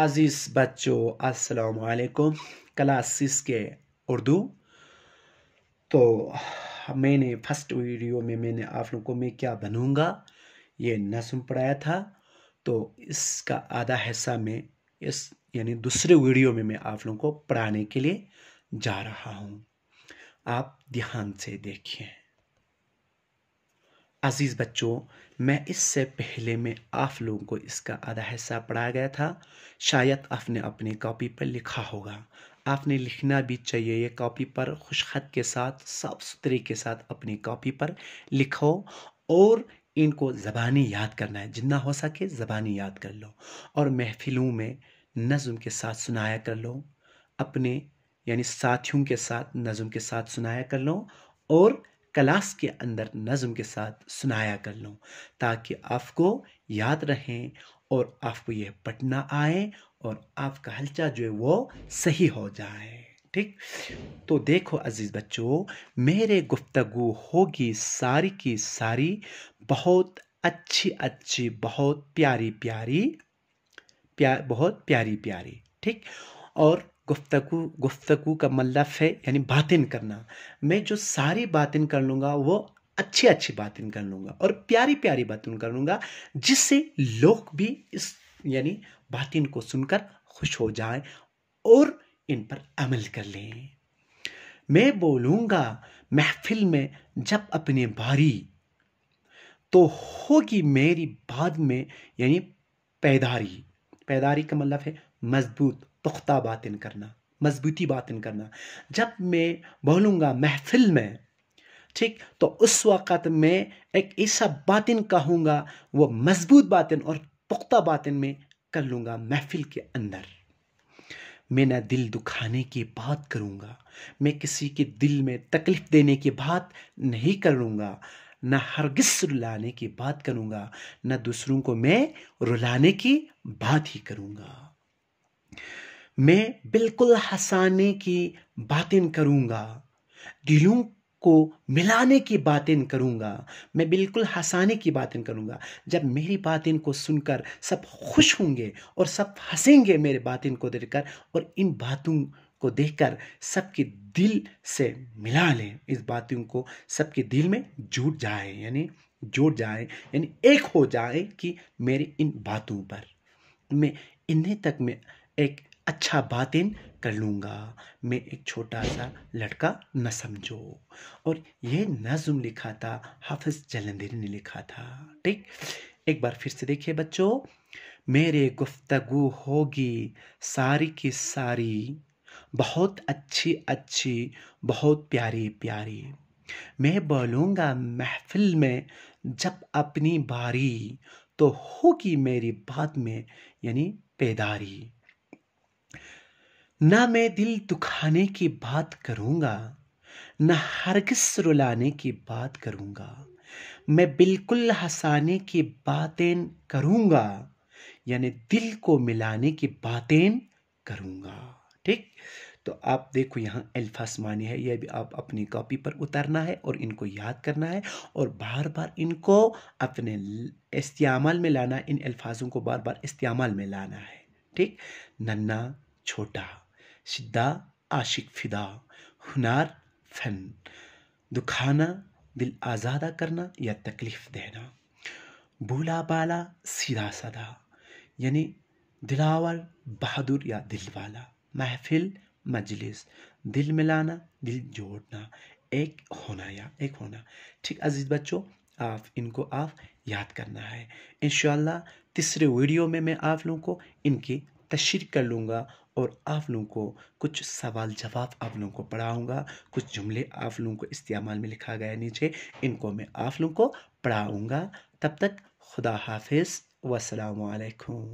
अज़ीज़ बच्चों अस्सलाम वालेकुम क्लास सिक्स के उर्दू तो मैंने फर्स्ट वीडियो में मैंने आप लोगों को मैं क्या बनूँगा ये नसम पढ़ाया था तो इसका आधा हिस्सा में इस यानी दूसरे वीडियो में मैं आप लोगों को पढ़ाने के लिए जा रहा हूँ आप ध्यान से देखिए अज़ीज़ बच्चों मैं इससे पहले में आप लोगों को इसका आधा हिस्सा पढ़ाया गया था शायद आपने अपने कॉपी पर लिखा होगा आपने लिखना भी चाहिए ये कॉपी पर खुशखत के साथ साफ सुथरे के साथ अपनी कॉपी पर लिखो और इनको ज़बानी याद करना है जितना हो सके ज़बानी याद कर लो और महफिलों में नज़म के साथ सुनाया कर लो अपने यानी साथियों के साथ नज़म के साथ सुनाया कर लो और क्लास के अंदर नज़म के साथ सुनाया कर लूँ ताकि आपको याद रहें और आपको ये पढ़ना आए और आपका हलचा जो है वो सही हो जाए ठीक तो देखो अजीज़ बच्चों मेरे गुफ्तगु होगी सारी की सारी बहुत अच्छी अच्छी बहुत प्यारी प्यारी प्यार बहुत प्यारी प्यारी ठीक और गुफ्तु गुफ्तु का मतलब है यानी बातिन करना मैं जो सारी बातें कर लूँगा वो अच्छी अच्छी बातें कर लूँगा और प्यारी प्यारी बातें कर लूँगा जिससे लोग भी इस यानी बातिन को सुनकर खुश हो जाएं और इन पर अमल कर लें मैं बोलूँगा महफिल में जब अपने बारी तो होगी मेरी बाद में यानी पैदारी पैदारी का मतलब है मजबूत पुख्ता बातिन करना मजबूती बातिन करना जब मैं बोलूँगा महफिल में ठीक तो उस वक़्त मैं एक ऐसा बातिन कहूँगा वो मजबूत बातिन और पुख्ता बातिन में कर लूँगा महफिल के अंदर मैं ना दिल दुखाने की बात करूँगा मैं किसी के दिल में तकलीफ़ देने की बात नहीं करूँगा ना हरगिस रुलाने की बात करूँगा ना दूसरों को मैं रुलाने की बात ही करूँगा मैं बिल्कुल हंसाने की बातें करूँगा दिलों को मिलाने की बातें करूँगा मैं बिल्कुल हंसाने की बातें करूँगा जब मेरी बातें को सुनकर सब खुश होंगे और सब हंसेंगे मेरे बातें को देखकर और इन बातों को देखकर सबके दिल से मिला लें इस बातों को सबके दिल में जुट जाए यानी जुड़ जाए यानी एक हो जाए कि मेरी इन बातों पर मैं इन्हें तक में एक अच्छा बातें कर लूँगा मैं एक छोटा सा लड़का न समझो और यह नज़म लिखा था हाफिज़ जलंधरी ने लिखा था ठीक एक बार फिर से देखिए बच्चों मेरे गुफ्तगु होगी सारी की सारी बहुत अच्छी अच्छी बहुत प्यारी प्यारी मैं बोलूँगा महफिल में जब अपनी बारी तो होगी मेरी बात में यानी पेदारी ना मैं दिल दुखाने की बात करूँगा ना हरगिस रुलाने की बात करूँगा मैं बिल्कुल हंसाने की बातें करूँगा यानी दिल को मिलाने की बातें करूँगा ठीक तो आप देखो यहाँ अल्फाज मानी है यह भी आप अपनी कॉपी पर उतरना है और इनको याद करना है और बार बार इनको अपने इस्तेमाल में लाना इन अल्फाजों को बार बार इस्तेमाल में लाना है ठीक नन्ना छोटा शिद्दा आशिक फिदा हुनार फन दुखाना दिल आज़ादा करना या तकलीफ़ देना भूला बाला सीधा सदा यानी दिलावर बहादुर या दिल वाला महफिल मजलिस दिल मिलाना दिल जोड़ना एक होना या एक होना ठीक अजीज़ बच्चों आप इनको आप याद करना है इन तीसरे वीडियो में मैं आप लोगों को इनकी तशर कर लूँगा और आप लोगों को कुछ सवाल जवाब आप लोगों को पढ़ाऊँगा कुछ जुमले आप लोगों को इस्तेमाल में लिखा गया नीचे इनको मैं आप लोगों को पढ़ाऊँगा तब तक खुदा हाफिज़ वालेकुम